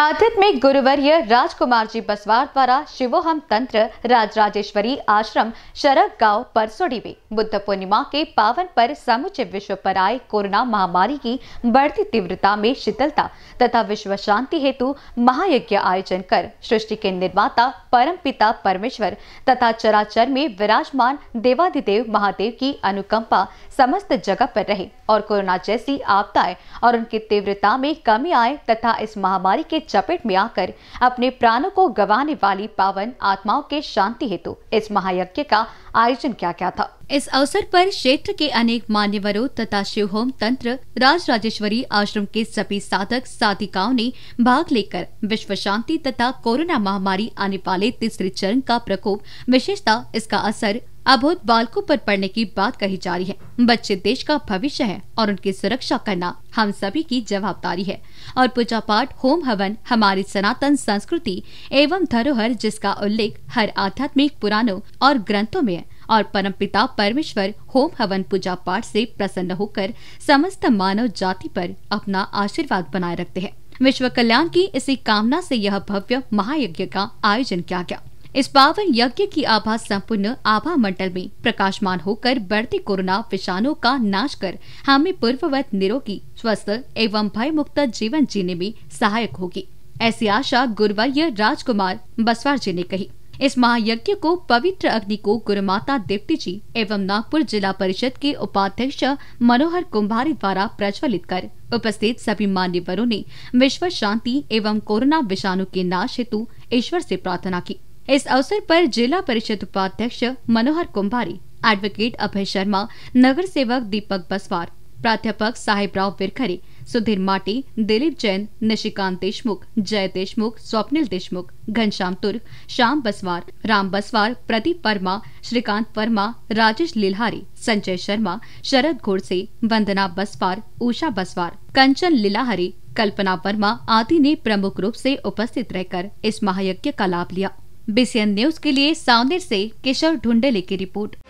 आध्यात्मिक गुरुवर्य राजकुमार जी बसवार द्वारा शिवोहम तंत्र राजराजेश्वरी राजेश्वरी आश्रम शरक गांव परसोड़ी में बुद्ध पूर्णिमा के पावन पर समुचे विश्व पर आए कोरोना महामारी की बढ़ती तीव्रता में शीतलता तथा विश्व शांति हेतु महायज्ञ आयोजन कर सृष्टि के निर्माता परम पिता परमेश्वर तथा चराचर में विराजमान देवाधिदेव महादेव की अनुकंपा समस्त जगह पर रहे और कोरोना जैसी आपदाएं और उनकी तीव्रता में कमी आए तथा इस महामारी के चपेट में आकर अपने प्राणों को गवाने वाली पावन आत्माओं के शांति हेतु इस महायज्ञ का आयोजन किया गया था इस अवसर पर क्षेत्र के अनेक मान्यवरों तथा शिव होम तंत्र राज राजेश्वरी आश्रम के सभी साधक साधिकाओं ने भाग लेकर विश्व शांति तथा कोरोना महामारी आने वाले तीसरे चरण का प्रकोप विशेषता इसका असर अभूत बालकों पर पड़ने की बात कही जा रही है बच्चे देश का भविष्य है और उनकी सुरक्षा करना हम सभी की जवाबदारी है और पूजा पाठ होम हवन हमारी सनातन संस्कृति एवं धरोहर जिसका उल्लेख हर आध्यात्मिक पुराणों और ग्रंथों में है और परमपिता परमेश्वर होम हवन पूजा पाठ से प्रसन्न होकर समस्त मानव जाति पर अपना आशीर्वाद बनाए रखते हैं विश्व कल्याण की इसी कामना से यह भव्य महायज्ञ का आयोजन किया गया इस पावन यज्ञ की आभा संपूर्ण आभा मंडल में प्रकाशमान होकर बढ़ते कोरोना विषाणु का नाश कर हमें पूर्ववत निरोगी स्वस्थ एवं भयमुक्त जीवन जीने में सहायक होगी ऐसी आशा गुरुवर्य राजकुमार बसवार जी ने कही इस महायज्ञ को पवित्र अग्नि को गुरु माता दीप्ति जी एवं नागपुर जिला परिषद के उपाध्यक्ष मनोहर कुंभारी द्वारा प्रज्वलित कर उपस्थित सभी मान्यवरों ने विश्व शांति एवं कोरोना विषाणु के नाश हेतु ईश्वर से प्रार्थना की इस अवसर पर जिला परिषद उपाध्यक्ष मनोहर कुम्भारी एडवोकेट अभय शर्मा नगर सेवक दीपक बसवार प्राध्यापक साहेबराव बिरखरे सुधीर माटी दिलीप जैन निशिकांत देशमुख जय देशमुख स्वप्निल देशमुख घनश्याम तुर्क श्याम बसवार राम बसवार प्रदीप वर्मा श्रीकांत वर्मा राजेश लिल्हारी संजय शर्मा शरद घोड़से वंदना बसवार उषा बसवार कंचन लिलाहरी कल्पना वर्मा आदि ने प्रमुख रूप से उपस्थित रहकर इस महायज्ञ का लाभ लिया बीसीएन न्यूज के लिए साउंदर से किशोर ढुंडेले की रिपोर्ट